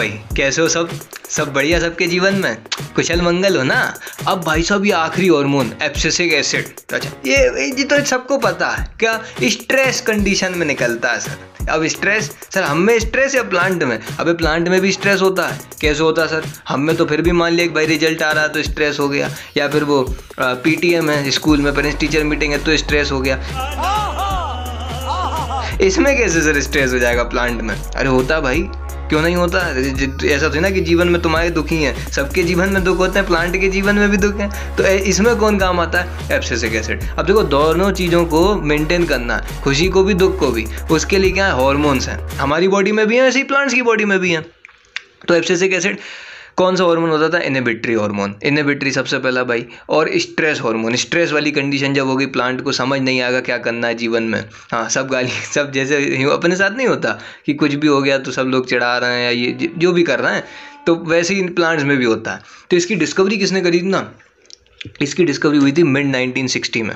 भाई कैसे हो सब सब बढ़िया सबके जीवन में कुशल मंगल हो ना अब भाई साहब ये आखिरी हॉर्मोन एप्सिसिक एसिड अच्छा ये ये तो सबको पता है क्या स्ट्रेस कंडीशन में निकलता है सर अब स्ट्रेस सर हम में स्ट्रेस या प्लांट में अबे प्लांट में भी स्ट्रेस होता है कैसे होता है सर हम में तो फिर भी मान लिया एक भाई रिजल्ट आ रहा है तो स्ट्रेस हो गया या फिर वो पीटीएम है स्कूल में पेरेंट्स टीचर मीटिंग है तो स्ट्रेस हो गया इसमें कैसे सर स्ट्रेस हो जाएगा प्लांट में अरे होता भाई क्यों नहीं होता ऐसा तो ना कि जीवन में तुम्हारे दुखी हैं सबके जीवन में दुख होते हैं प्लांट के जीवन में भी दुख है तो इसमें कौन काम आता है एप्सिक एसिड अब देखो दोनों चीज़ों को मेंटेन करना खुशी को भी दुख को भी उसके लिए क्या है हॉर्मोन्स हैं हमारी बॉडी में भी हैं ऐसे ही प्लांट्स की बॉडी में भी हैं तो एप्सिक एसिड कौन सा हार्मोन होता था इनिबिट्री हार्मोन इनिबिट्री सबसे पहला भाई और स्ट्रेस हार्मोन स्ट्रेस वाली कंडीशन जब होगी प्लांट को समझ नहीं आएगा क्या करना है जीवन में हाँ सब गाली सब जैसे अपने साथ नहीं होता कि कुछ भी हो गया तो सब लोग चिढ़ा रहे हैं या ये जो भी कर रहे हैं तो वैसे ही इन प्लांट्स में भी होता है तो इसकी डिस्कवरी किसने करी थी ना इसकी डिस्कवरी हुई थी मिड 1960 में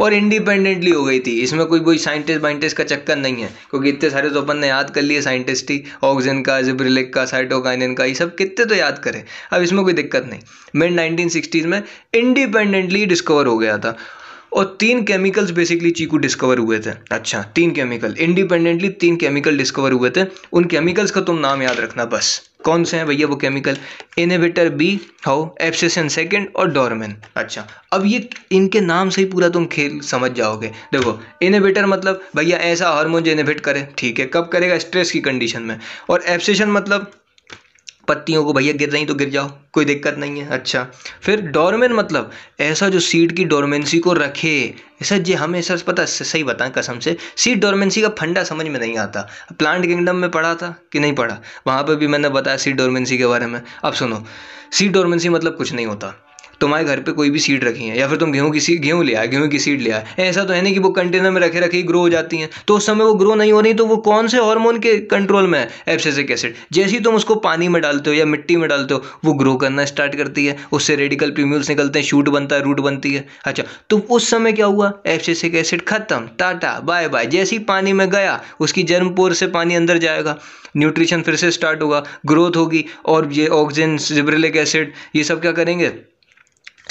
और इंडिपेंडेंटली हो गई थी इसमें कोई कोई साइंटिस्ट वाइंटिस्ट का चक्कर नहीं है क्योंकि इतने सारे तो अपन ने याद कर लिए साइंटिस्ट ही ऑक्सीजन का जिब्रिलिक का साइटोकाइनिन का ये सब कितने तो याद करें अब इसमें कोई दिक्कत नहीं मिड नाइनटीन में इंडिपेंडेंटली डिस्कवर हो गया था और तीन केमिकल्स बेसिकली चीकू डिस्कवर हुए थे अच्छा तीन केमिकल इंडिपेंडेंटली तीन केमिकल डिस्कवर हुए थे उन केमिकल्स का तुम नाम याद रखना बस कौन से हैं भैया वो केमिकल इनहिबिटर बी हाउ एप्सेशन सेकंड और डोरमेन अच्छा अब ये इनके नाम से ही पूरा तुम खेल समझ जाओगे देखो इनहिबिटर मतलब भैया ऐसा हार्मोन जो इनहिबिट करे ठीक है कब करेगा स्ट्रेस की कंडीशन में और एप्सेशन मतलब पत्तियों को भैया गिर रही तो गिर जाओ कोई दिक्कत नहीं है अच्छा फिर डोरमेन मतलब ऐसा जो सीड की डोरमेंसी को रखे ऐसा जी हमें सर पता सही बताएं कसम से सीड डोरमेंसी का फंडा समझ में नहीं आता प्लांट किंगडम में पढ़ा था कि नहीं पढ़ा वहाँ पर भी मैंने बताया सीट डोरमेंसी के बारे में अब सुनो सीट डोरमेंसी मतलब कुछ नहीं होता तुम्हारे घर पे कोई भी सीड रखी है या फिर तुम गेहूँ की सीड गेहूं ले आए गेहूं की सीड ले आए ऐसा तो है नहीं कि वो कंटेनर में रखे रखे ग्रो हो जाती हैं तो उस समय वो ग्रो नहीं हो रही तो वो कौन से हार्मोन के कंट्रोल में है एफसेसिक एसिड जैसे ही तुम उसको पानी में डालते हो या मिट्टी में डालते हो वो ग्रो करना स्टार्ट करती है उससे रेडिकल प्रीम्यूल्स निकलते हैं शूट बनता है रूट बनती है अच्छा तो उस समय क्या हुआ एफसेसिक एसिड खत्म टाटा बाय बाय जैसे ही पानी में गया उसकी जर्म पोर से पानी अंदर जाएगा न्यूट्रिशन फिर से स्टार्ट होगा ग्रोथ होगी और ये ऑक्सीजन जिब्रेलिक एसिड ये सब क्या करेंगे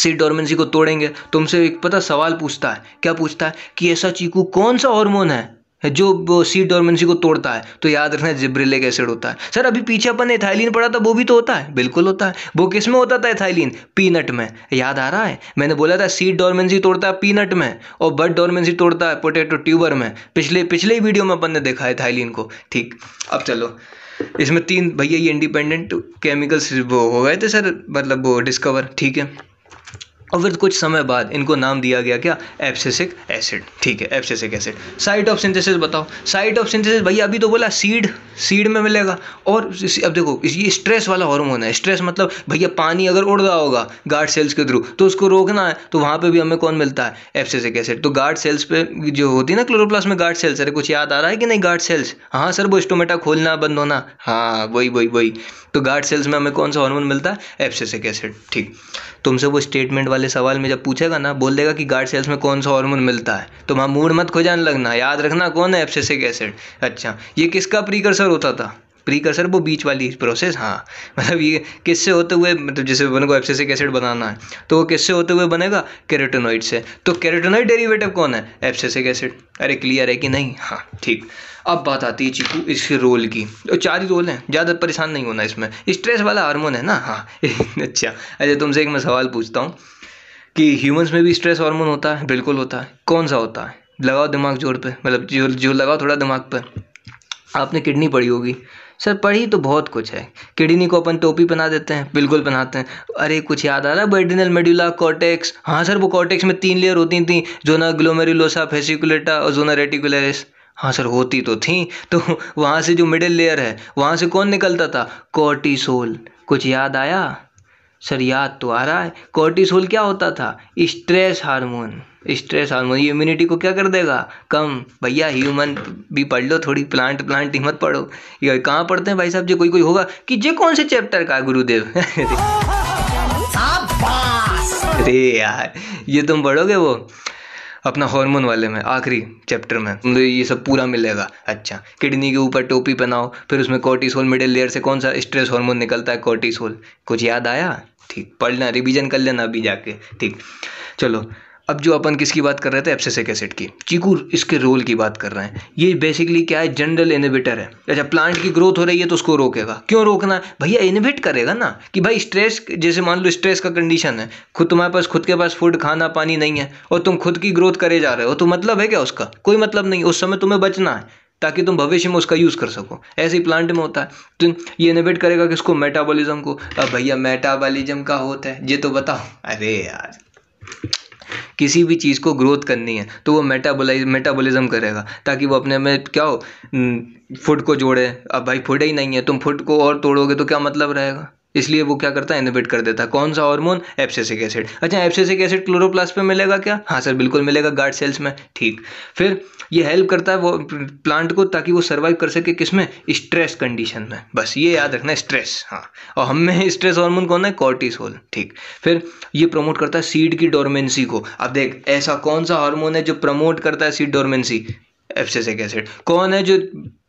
सीट डोरमेंसी को तोड़ेंगे तुमसे एक पता सवाल पूछता है क्या पूछता है कि ऐसा चीकू कौन सा हार्मोन है जो सीट डोरमेंसी को तोड़ता है तो याद रखना जिब्रिलिक एसिड होता है सर अभी पीछे अपन ने एथाइलिन पढ़ा था वो भी तो होता है बिल्कुल होता है वो किस में होता था एथाइलिन पीनट में याद आ रहा है मैंने बोला था सीट डोरमेंसी तोड़ता है पीनट में और बर्ड डोरमेंसी तोड़ता है पोटेटो ट्यूबर में पिछले पिछले ही वीडियो में अपन ने देखा है थाइलिन को ठीक अब चलो इसमें तीन भैया ये इंडिपेंडेंट केमिकल्स वो हो गए थे सर मतलब वो डिस्कवर ठीक है और फिर कुछ समय बाद इनको नाम दिया गया क्या एप्सिसिक एसिड ठीक है abscisic acid site of synthesis बताओ साइट ऑफ सिंथेसिस भैया अभी तो बोला सीड सीड में मिलेगा और अब देखो ये स्ट्रेस वाला हार्मोन है स्ट्रेस मतलब भैया पानी अगर उड़ रहा होगा गार्ड सेल्स के थ्रू तो उसको रोकना है तो वहाँ पर भी हमें कौन मिलता है एप्सिसिक एसिड तो गार्ड सेल्स पे जो होती है ना क्लोरोप्लास में गार्ड सेल्स अरे कुछ याद आ रहा है कि नहीं गार्ड सेल्स हाँ सर वो स्टोमेटा खोलना बंद होना हाँ वही वही वही तो गार्ड सेल्स में हमें कौन सा हार्मोन मिलता है एप्सिसिक एसिड ठीक तुमसे वो स्टेटमेंट वाले वाले सवाल में जब पूछेगा ना बोल देगा कि गार्ड सेल्स में कौन सा हार्मोन मिलता है तो वहाँ मूड मत खोजान लगना याद रखना कौन है एफसेसिक एसिड अच्छा ये किसका प्रीकर्सर होता था प्रीकर्सर वो बीच वाली प्रोसेस हाँ मतलब ये किससे होते हुए मतलब जैसे अपन को एफसेसिक एसिड बनाना है तो वो किससे होते हुए बनेगा केरेटोनॉइड से तो केरेटोनॉइड डेरिवेटिव कौन है एफसेसिक एसिड अरे क्लियर है कि नहीं हाँ ठीक अब बात आती है चीकू इसके रोल की तो चार ही रोल हैं ज़्यादा परेशान नहीं होना इसमें स्ट्रेस वाला हार्मोन है ना हाँ अच्छा अच्छा तुमसे एक मैं सवाल पूछता हूँ कि ह्यूमंस में भी स्ट्रेस हार्मोन होता है बिल्कुल होता है कौन सा होता है लगाओ दिमाग जोर पे मतलब जो जो लगाओ थोड़ा दिमाग पर आपने किडनी पढ़ी होगी सर पढ़ी तो बहुत कुछ है किडनी को अपन टोपी बना देते हैं बिल्कुल बनाते हैं अरे कुछ याद आ रहा है बर्डिनल मेड्यूला कॉर्टेक्स हाँ सर वो कॉर्टेक्स में तीन लेयर होती थी जोना ग्लोमेरुलोसा फेसिकुलेटा और जोना रेटिकुलरिस हाँ सर होती तो थी तो वहाँ से जो मिडिल लेयर है वहाँ से कौन निकलता था कॉर्टिसोल कुछ याद आया सर याद तो आ रहा है कोर्टिसोल क्या होता था स्ट्रेस हार्मोन स्ट्रेस हार्मोन ये इम्यूनिटी को क्या कर देगा कम भैया ह्यूमन भी पढ़ लो थोड़ी प्लांट प्लांट हिम्मत पढ़ो ये कहाँ पढ़ते हैं भाई साहब जो कोई कोई होगा कि जे कौन से चैप्टर का गुरुदेव अरे यार ये तुम पढ़ोगे वो अपना हार्मोन वाले में आखिरी चैप्टर में तुम तो ये सब पूरा मिलेगा अच्छा किडनी के ऊपर टोपी पहनाओ फिर उसमें कोर्टिसोल मिडिल लेयर से कौन सा स्ट्रेस हार्मोन निकलता है कोर्टिसोल कुछ याद आया ठीक पढ़ना रिवीजन कर लेना अभी जाके ठीक चलो अब जो अपन किसकी बात कर रहे थे एब्सेसिक एसिड की चीकू इसके रोल की बात कर रहे हैं ये बेसिकली क्या है जनरल इनोवेटर है अच्छा प्लांट की ग्रोथ हो रही है तो उसको रोकेगा क्यों रोकना है भैया इनोवेट करेगा ना कि भाई स्ट्रेस जैसे मान लो स्ट्रेस का कंडीशन है खुद तुम्हारे पास खुद के पास फूड खाना पानी नहीं है और तुम खुद की ग्रोथ करे जा रहे हो तो मतलब है क्या उसका कोई मतलब नहीं उस समय तुम्हें बचना है ताकि तुम भविष्य में उसका यूज़ कर सको ऐसे ही प्लांट में होता है तो ये इनोवेट करेगा किसको मेटाबॉलिज्म को अब भैया मेटाबॉलिज्म का होता है ये तो बताओ अरे यार किसी भी चीज़ को ग्रोथ करनी है तो वो मेटाबोलाइज मेटाबॉलिज्म करेगा ताकि वो अपने में क्या हो फूड हम्म, को जोड़े अब भाई फूड ही नहीं है तुम फूड को और तोड़ोगे तो क्या मतलब रहेगा इसलिए वो क्या करता है इनोवेट कर देता है कौन सा हार्मोन एप्सेसिक एसिड अच्छा एप्सेसिक एसिड क्लोरोप्लास्ट में मिलेगा क्या हाँ सर बिल्कुल मिलेगा गार्ड सेल्स में ठीक फिर ये हेल्प करता है वो प्लांट को ताकि वो सर्वाइव कर सके किस में स्ट्रेस कंडीशन में बस ये याद रखना स्ट्रेस हाँ और हम में स्ट्रेस हार्मोन कौन है कॉर्टिसोल ठीक फिर ये प्रमोट करता है सीड की डोरमेंसी को अब देख ऐसा कौन सा हार्मोन है जो प्रमोट करता है सीड डोरमेंसी एप्सेसिक एसिड कौन है जो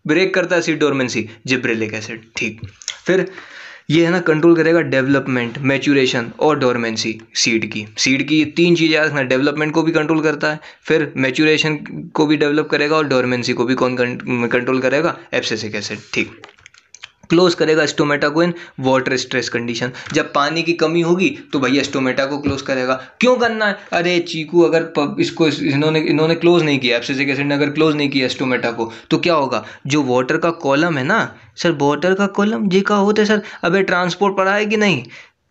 ब्रेक करता है सीड डोरमेंसी जिब्रेलिक एसिड ठीक फिर ये है ना कंट्रोल करेगा डेवलपमेंट मैचुरेशन और डोरमेंसी सीड की सीड की ये तीन चीज़ें याद रखना डेवलपमेंट को भी कंट्रोल करता है फिर मैचुरेशन को भी डेवलप करेगा और डोरमेंसी को भी कौन कंट्रोल करेगा एब्सेसिक एसिड ठीक क्लोज करेगा स्टोमेटा को इन वाटर स्ट्रेस कंडीशन जब पानी की कमी होगी तो भैया स्टोमेटा को क्लोज करेगा क्यों करना है अरे चीकू अगर इसको इन्होंने इन्होंने क्लोज नहीं किया एप्सिसिक एसिड ने अगर क्लोज नहीं किया स्टोमेटा को तो क्या होगा जो वाटर का कॉलम है ना सर वाटर का कॉलम जी का होते सर अबे ट्रांसपोर्ट पर है कि नहीं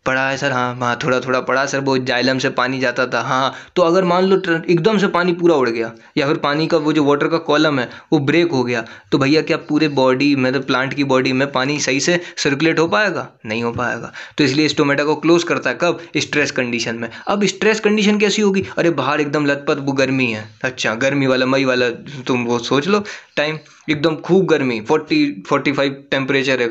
पढ़ा है सर हाँ हाँ थोड़ा थोड़ा पढ़ा सर वो जाइलम से पानी जाता था हाँ तो अगर मान लो एकदम से पानी पूरा उड़ गया या फिर पानी का वो जो वाटर का कॉलम है वो ब्रेक हो गया तो भैया क्या पूरे बॉडी मतलब तो प्लांट की बॉडी में पानी सही से सर्कुलेट हो पाएगा नहीं हो पाएगा तो इसलिए स्टोमेटा को क्लोज करता है कब स्ट्रेस कंडीशन में अब स्ट्रेस कंडीशन कैसी होगी अरे बाहर एकदम लतपत वो गर्मी है अच्छा गर्मी वाला मई वाला तुम वो सोच लो टाइम एकदम खूब गर्मी फोर्टी फोर्टी फाइव टेम्परेचर है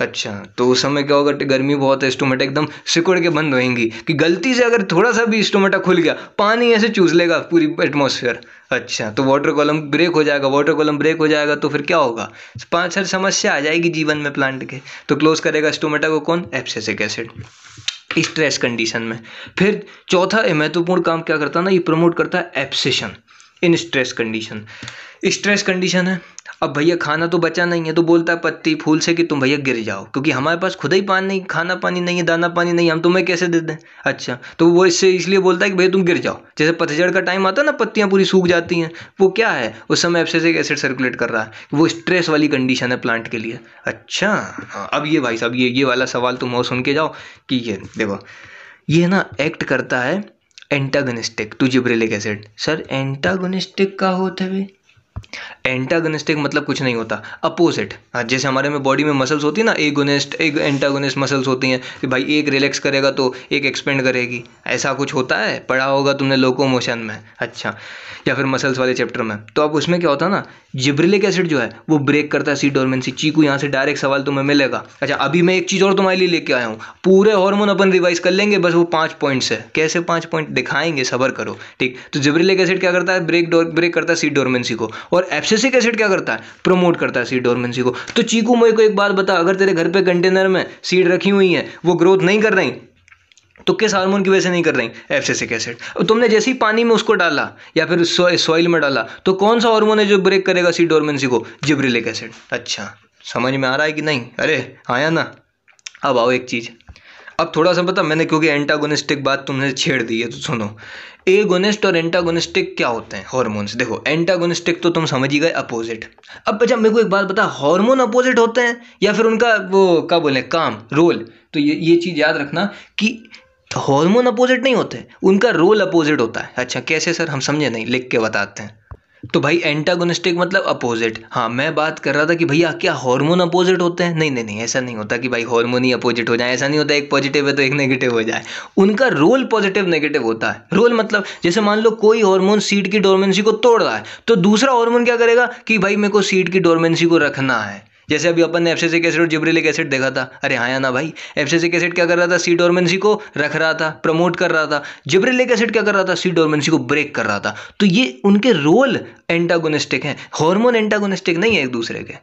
अच्छा तो उस समय क्या होगा गर्मी बहुत है स्टोमेटा एकदम सिकुड़ के बंद होएंगी कि गलती से अगर थोड़ा सा भी स्टोमेटा खुल गया पानी ऐसे चूस लेगा पूरी एटमोसफियर अच्छा तो वाटर कॉलम ब्रेक हो जाएगा वाटर कॉलम ब्रेक हो जाएगा तो फिर क्या होगा पाँच हर समस्या आ जाएगी जीवन में प्लांट के तो क्लोज करेगा स्टोमेटा को कौन एप्सेसिक एसिड स्ट्रेस कंडीशन में फिर चौथा महत्वपूर्ण काम क्या करता है ना ये प्रमोट करता है abscission in stress condition stress condition है अब भैया खाना तो बचा नहीं है तो बोलता है पत्ती फूल से कि तुम भैया गिर जाओ क्योंकि हमारे पास खुद ही पानी नहीं खाना पानी नहीं है दाना पानी नहीं हम तुम्हें कैसे दे दें अच्छा तो वो इससे इसलिए बोलता है कि भैया तुम गिर जाओ जैसे पतझड़ का टाइम आता है ना पत्तियाँ पूरी सूख जाती हैं वो क्या है उस समय एक एसिड सर्कुलेट कर रहा है वो स्ट्रेस वाली कंडीशन है प्लांट के लिए अच्छा हाँ, अब ये भाई साहब ये ये वाला सवाल तुम और सुन के जाओ कि ये देखो ये ना एक्ट करता है antagonistic to gibberellic acid sir antagonistic का होता है एंटागोनिस्टिक मतलब कुछ नहीं होता अपोजिट हाँ, जैसे हमारे में बॉडी में मसल्स होती है ना एगोनिस्ट एग एंटागोनिस्ट मसल्स होती हैं कि भाई एक रिलैक्स करेगा तो एक एक्सपेंड करेगी ऐसा कुछ होता है पढ़ा होगा तुमने लोको मोशन में अच्छा या फिर मसल्स वाले चैप्टर में तो अब उसमें क्या होता है ना जिब्रिलिक एसिड जो है वो ब्रेक करता है सी डोरमेंसी चीकू यहाँ से डायरेक्ट सवाल तुम्हें मिलेगा अच्छा अभी मैं एक चीज़ और तुम्हारे लिए लेके आया हूँ पूरे हॉर्मोन अपन रिवाइज कर लेंगे बस वो पाँच पॉइंट्स है कैसे पाँच पॉइंट दिखाएंगे सबर करो ठीक तो जिब्रिलिक एसिड क्या करता है ब्रेक ब्रेक करता है सी डोरमेंसी को और एब्सेसिक एसिड क्या करता है प्रमोट करता है सीड डोरमेंसी को तो चीकू मोई को एक बात बता अगर तेरे घर पे कंटेनर में सीड रखी हुई है वो ग्रोथ नहीं कर रही तो किस हार्मोन की वजह से नहीं कर रही एफसेसिक एसिड अब तुमने जैसे ही पानी में उसको डाला या फिर सॉइल में डाला तो कौन सा हार्मोन है जो ब्रेक करेगा सीड डोरमेंसी को जिब्रिलिक एसिड अच्छा समझ में आ रहा है कि नहीं अरे आया ना अब आओ एक चीज़ अब थोड़ा सा पता मैंने क्योंकि एंटागोनिस्टिक बात तुमने छेड़ दी है तो सुनो एगोनिस्ट और एंटागोनिस्टिक क्या होते हैं हॉर्मोन्स देखो एंटागोनिस्टिक तो तुम समझ ही गए अपोजिट अब बच्चा मेरे को एक बात बता हार्मोन अपोजिट होते हैं या फिर उनका वो क्या बोले काम रोल तो ये ये चीज़ याद रखना कि हार्मोन अपोजिट नहीं होते उनका रोल अपोजिट होता है अच्छा कैसे सर हम समझे नहीं लिख के बताते हैं तो भाई एंटागोनिस्टिक मतलब अपोजिट हाँ मैं बात कर रहा था कि भैया क्या हार्मोन अपोजिट होते हैं नहीं नहीं नहीं ऐसा नहीं होता कि भाई हार्मोन ही अपोजिट हो जाए ऐसा नहीं होता एक पॉजिटिव है तो एक नेगेटिव हो जाए उनका रोल पॉजिटिव नेगेटिव होता है रोल मतलब जैसे मान लो कोई हार्मोन सीट की डोरमेंसी को तोड़ रहा है तो दूसरा हार्मोन क्या करेगा कि भाई मेरे को सीट की डोरमेंसी को रखना है जैसे अभी अपन ने एफसेसिक एसिड और जिब्रिलिक एसिड देखा था अरे हाँ या ना भाई एफसेसिक एसिड क्या कर रहा था सी डोरमेंसी को रख रहा था प्रमोट कर रहा था जिब्रिलिक एसिड क्या कर रहा था सी डोरमेंसी को ब्रेक कर रहा था तो ये उनके रोल एंटागोनिस्टिक हैं हॉर्मोन एंटागोनिस्टिक नहीं है एक दूसरे के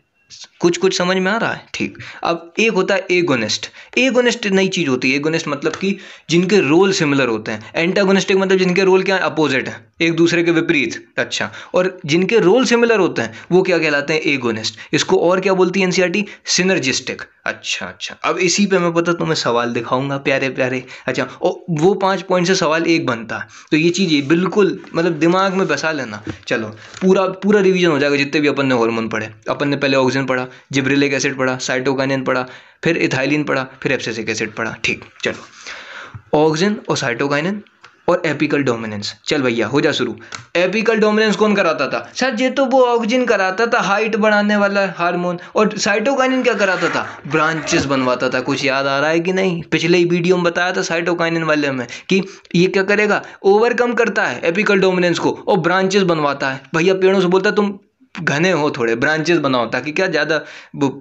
कुछ कुछ समझ में आ रहा है ठीक अब एक होता है एगोनिस्ट एगोनिस्ट नई चीज़ होती है एगोनिस्ट मतलब कि जिनके रोल सिमिलर होते हैं एंटागोनिस्टिक मतलब जिनके रोल क्या है अपोजिट है एक दूसरे के विपरीत अच्छा और जिनके रोल सिमिलर होते हैं वो क्या कहलाते हैं एगोनिस्ट इसको और क्या बोलती है एनसीआरटी सिनर्जिस्टिक अच्छा अच्छा अब इसी पे मैं पता तुम्हें सवाल दिखाऊंगा प्यारे प्यारे अच्छा और वो पाँच पॉइंट से सवाल एक बनता है तो ये चीज़ ये बिल्कुल मतलब दिमाग में बसा लेना चलो पूरा पूरा रिवीजन हो जाएगा जितने भी अपन ने हार्मोन पढ़े अपन ने पहले ऑक्सीजन पढ़ा जिब्रिलिक एसिड पढ़ा साइटोकानियन पढ़ा फिर इथाइलिन पढ़ा फिर एप्सेसिक एसिड पढ़ा ठीक चलो ऑक्सीजन और साइटोकानियन और एपिकल डोमिनेंस चल भैया हो जा शुरू एपिकल डोमिनेंस कौन कराता था सर ये तो वो ऑक्सीजन कराता था हाइट बढ़ाने वाला हार्मोन और साइटोकाइनिन क्या कराता था ब्रांचेस बनवाता था कुछ याद आ रहा है कि नहीं पिछले ही वीडियो में बताया था साइटोकाइनिन वाले में कि ये क्या करेगा ओवरकम करता है एपिकल डोमिनेंस को और ब्रांचेस बनवाता है भैया पेड़ों से बोलता तुम घने हो थोड़े ब्रांचेस बनाओ ताकि क्या ज़्यादा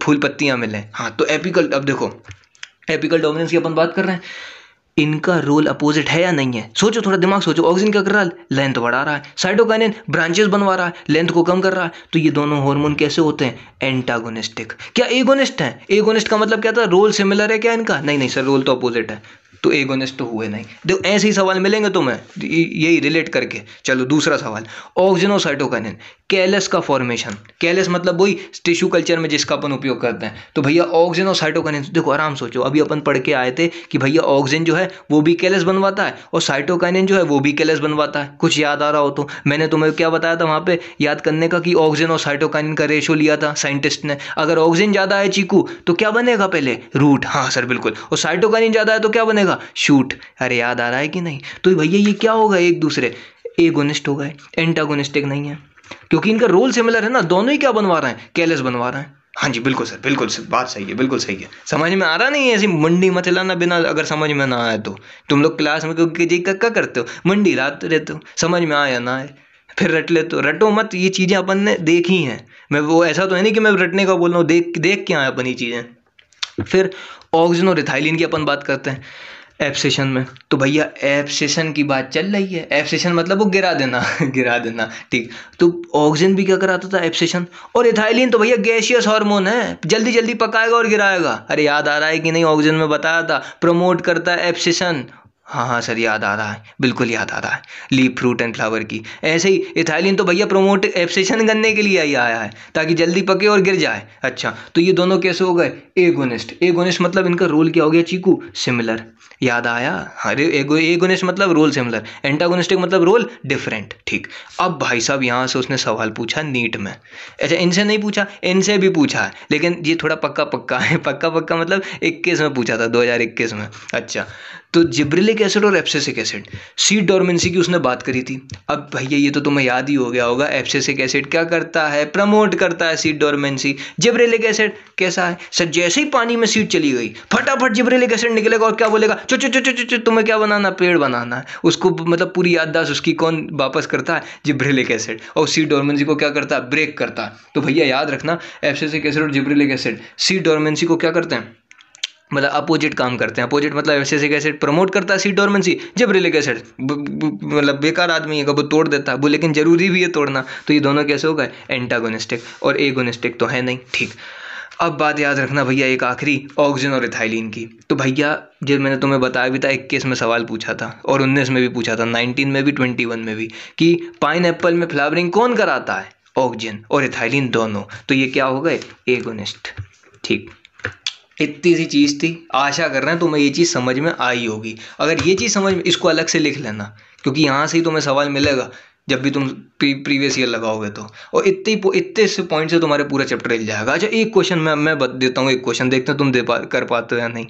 फूल पत्तियाँ मिलें हाँ तो एपिकल अब देखो एपिकल डोमिनेंस की अपन बात कर रहे हैं इनका रोल अपोजिट है या नहीं है सोचो थोड़ा दिमाग सोचो ऑक्सीजन क्या कर रहा है लेंथ बढ़ा रहा है साइटोकाइनिन ब्रांचेस बनवा रहा है लेंथ को कम कर रहा है तो ये दोनों हार्मोन कैसे होते हैं एंटागोनिस्टिक क्या एगोनिस्ट है एगोनिस्ट का मतलब क्या था रोल सिमिलर है क्या इनका नहीं नहीं सर रोल तो अपोजिट है तो एगोनिस्ट तो हुए नहीं देखो ऐसे ही सवाल मिलेंगे तुम्हें यही रिलेट करके चलो दूसरा सवाल ऑक्जिनोसाइटोकाइनिन कैलस का फॉर्मेशन कैलस मतलब वही टिश्यू कल्चर में जिसका अपन उपयोग करते हैं तो भैया ऑक्जिनोसाइटोकाइनिन और देखो आराम सोचो अभी अपन पढ़ के आए थे कि भैया ऑक्सीजन जो है वो भी कैलस बनवाता है और साइटोकाइनिन जो है वो भी कैलस बनवाता है कुछ याद आ रहा हो तो मैंने तुम्हें क्या बताया था वहाँ पर याद करने का कि ऑक्सीजन और साइटोकाइनिन का रेशो लिया था साइंटिस्ट ने अगर ऑक्सीजन ज़्यादा है चीकू तो क्या बनेगा पहले रूट हाँ सर बिल्कुल और साइटोकाइनिन ज़्यादा है तो क्या बनेगा होगा शूट अरे याद आ रहा है कि नहीं तो भैया ये क्या होगा एक दूसरे एगोनिस्ट हो गए एंटागोनिस्टिक नहीं है क्योंकि इनका रोल सिमिलर है ना दोनों ही क्या बनवा रहे हैं केयरलेस बनवा रहे हैं हाँ जी बिल्कुल सर बिल्कुल सर बात सही है बिल्कुल सही है समझ में आ रहा नहीं है ऐसी मंडी मत लाना बिना अगर समझ में ना आए तो तुम लोग क्लास में क्योंकि जी कक्का करते हो मंडी रात रहते हो समझ में आया ना आए फिर रट ले तो रटो मत ये चीज़ें अपन ने देखी हैं मैं वो ऐसा तो है नहीं कि मैं रटने का बोल रहा हूँ देख देख के आए अपन ये चीज़ें फिर ऑक्सीजन और रिथाइलिन की अपन बात करते हैं ऐप सेशन में तो भैया ऐप सेशन की बात चल रही है ऐप सेशन मतलब वो गिरा देना गिरा देना ठीक तो ऑक्सीजन भी क्या कराता था ऐप सेशन और इथाइलिन तो भैया गैशियस हार्मोन है जल्दी जल्दी पकाएगा और गिराएगा अरे याद आ रहा है कि नहीं ऑक्सीजन में बताया था प्रमोट करता है ऐप सेशन हाँ हाँ सर याद आ रहा है बिल्कुल याद आ रहा है लीप फ्रूट एंड फ्लावर की ऐसे ही इथाइलिन तो भैया प्रोमोट एप्सेशन करने के लिए ही आया है ताकि जल्दी पके और गिर जाए अच्छा तो ये दोनों कैसे हो गए एगोनिस्ट एगोनिस्ट मतलब इनका रोल क्या हो गया चीकू सिमिलर याद आया अरे एगो एगोनिस्ट मतलब रोल सिमिलर एंटागोनिस्टिक मतलब रोल डिफरेंट ठीक अब भाई साहब यहाँ से उसने सवाल पूछा नीट में अच्छा इनसे नहीं पूछा इनसे भी पूछा है लेकिन ये थोड़ा पक्का पक्का है पक्का पक्का मतलब इक्कीस में पूछा था दो में अच्छा तो जिब्रिल एसिटिक एसिड और एप्सेसिक एसिड सीड डोरमेंसी की उसने बात करी थी अब भैया ये तो तुम्हें याद ही हो गया होगा एप्सेसिक एसिड क्या करता है प्रमोट करता है सीड डोरमेंसी जिब्रेलिक एसिड कैसा है सर जैसे ही पानी में सीड चली गई फटाफट जिब्रेलिक एसिड निकलेगा और क्या बोलेगा चो चो चो चो चो तुम्हें क्या बनाना पेड़ बनाना है उसको मतलब पूरी याददाश्त उसकी कौन वापस करता है जिब्रेलिक एसिड और सीड डोरमेंसी को क्या करता है ब्रेक करता है तो भैया याद रखना एप्सेसिक एसिड और जिब्रेलिक एसिड सीड डोरमेंसी को क्या करते हैं मतलब अपोजिट काम करते हैं अपोजिट मतलब एसिसिक एसिड प्रमोट करता है सी डोरमेंसी जब रिलिक एसिड मतलब बेकार आदमी है कभी तोड़ देता है वो लेकिन ज़रूरी भी है तोड़ना तो ये दोनों कैसे हो गए एंटागोनिस्टिक और एगोनिस्टिक तो है नहीं ठीक अब बात याद रखना भैया एक आखिरी ऑक्सीजन और इथाइलिन की तो भैया जब मैंने तुम्हें बताया भी था इक्कीस में सवाल पूछा था और उन्नीस में भी पूछा था नाइनटीन में भी ट्वेंटी वन में भी कि पाइन एप्पल में फ्लावरिंग कौन कराता है ऑक्सीजन और इथाइलिन दोनों तो ये क्या हो गए एगोनिस्ट ठीक इतनी सी चीज़ थी आशा कर रहे हैं तुम्हें ये चीज़ समझ में आई होगी अगर ये चीज़ समझ में इसको अलग से लिख लेना क्योंकि यहाँ से ही तुम्हें सवाल मिलेगा जब भी तुम प्री, प्रीवियस ईयर लगाओगे तो और इतने इतने से पॉइंट से तुम्हारे पूरा चैप्टर हिल जाएगा अच्छा एक क्वेश्चन मैं मैं देता हूँ एक क्वेश्चन देखते हैं तुम दे पा कर पाते हो या नहीं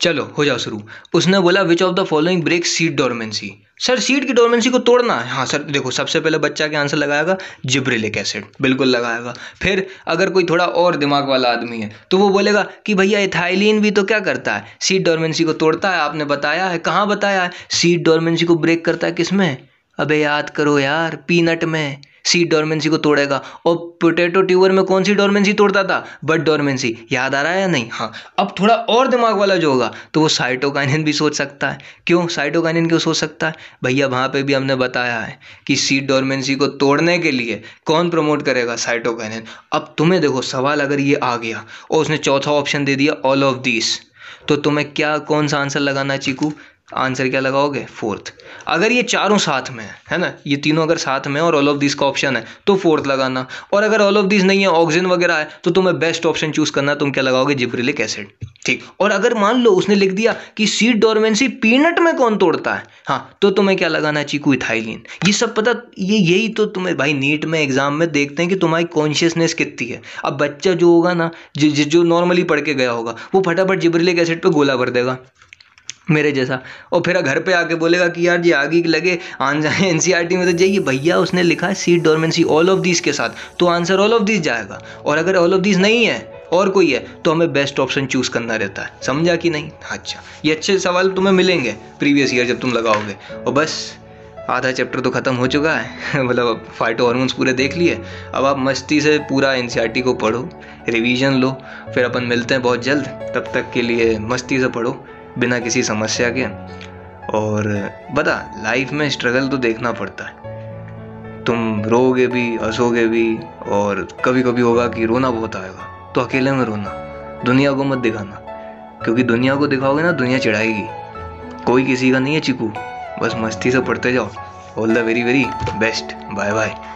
चलो हो जाओ शुरू उसने बोला which of the following break seed dormancy sir seed की डोरमेंसी को तोड़ना है हाँ सर देखो सबसे पहले बच्चा के आंसर लगाएगा जिब्रिलिक एसिड बिल्कुल लगाएगा फिर अगर कोई थोड़ा और दिमाग वाला आदमी है तो वो बोलेगा कि भैया इथाइलिन भी तो क्या करता है सीट डोरमेंसी को तोड़ता है आपने बताया है कहाँ बताया है सीट डोरमेंसी को ब्रेक करता है किस में अबे याद करो यार पीनट में सीड डोरमेंसी को तोड़ेगा और पोटेटो ट्यूबर में कौन सी डोरमेंसी तोड़ता था बट डोरमेंसी याद आ रहा है या नहीं हाँ अब थोड़ा और दिमाग वाला जो होगा तो वो साइटोकाइनिन भी सोच सकता है क्यों साइटोकाइनिन क्यों सोच सकता है भैया वहाँ पर भी हमने बताया है कि सीड डोरमेंसी को तोड़ने के लिए कौन प्रमोट करेगा साइटोकाइनिन अब तुम्हें देखो सवाल अगर ये आ गया और उसने चौथा ऑप्शन दे दिया ऑल ऑफ दिस तो तुम्हें क्या कौन सा आंसर लगाना चीकू आंसर क्या लगाओगे फोर्थ अगर ये चारों साथ में है है ना ये तीनों अगर साथ में और ऑल ऑफ दिस का ऑप्शन है तो फोर्थ लगाना और अगर ऑल ऑफ दिस नहीं है ऑक्सीजन वगैरह है तो तुम्हें बेस्ट ऑप्शन चूज करना तुम क्या लगाओगे जिब्रिलिक एसिड ठीक और अगर मान लो उसने लिख दिया कि सीड डोरमेंसी पीनट में कौन तोड़ता है हाँ तो तुम्हें क्या लगाना है चीकू इथाइलिन ये सब पता ये यही तो तुम्हें भाई नीट में एग्जाम में देखते हैं कि तुम्हारी कॉन्शियसनेस कितनी है अब बच्चा जो होगा ना जो नॉर्मली पढ़ के गया होगा वो फटाफट जिब्रिलिक एसिड पर गोला भर देगा मेरे जैसा और फिर घर पे आके बोलेगा कि यार जी आगे लगे आन जाए एन में तो जाइए भैया उसने लिखा है seed dormancy all of this के साथ तो आंसर ऑल ऑफ दिस जाएगा और अगर ऑल ऑफ दिस नहीं है और कोई है तो हमें बेस्ट ऑप्शन चूज़ करना रहता है समझा कि नहीं अच्छा ये अच्छे सवाल तुम्हें मिलेंगे प्रीवियस ईयर जब तुम लगाओगे और बस आधा चैप्टर तो ख़त्म हो चुका है मतलब अब फाइटो हॉर्मोन्स पूरे देख लिए अब आप मस्ती से पूरा एन e को पढ़ो रिवीजन लो फिर अपन मिलते हैं बहुत जल्द तब तक के लिए मस्ती से पढ़ो बिना किसी समस्या के और बता लाइफ में स्ट्रगल तो देखना पड़ता है तुम रोगे भी हंसोगे भी और कभी कभी होगा कि रोना बहुत आएगा तो अकेले में रोना दुनिया को मत दिखाना क्योंकि दुनिया को दिखाओगे ना दुनिया चिढ़ाएगी कोई किसी का नहीं है चिकू बस मस्ती से पढ़ते जाओ all the very very best bye bye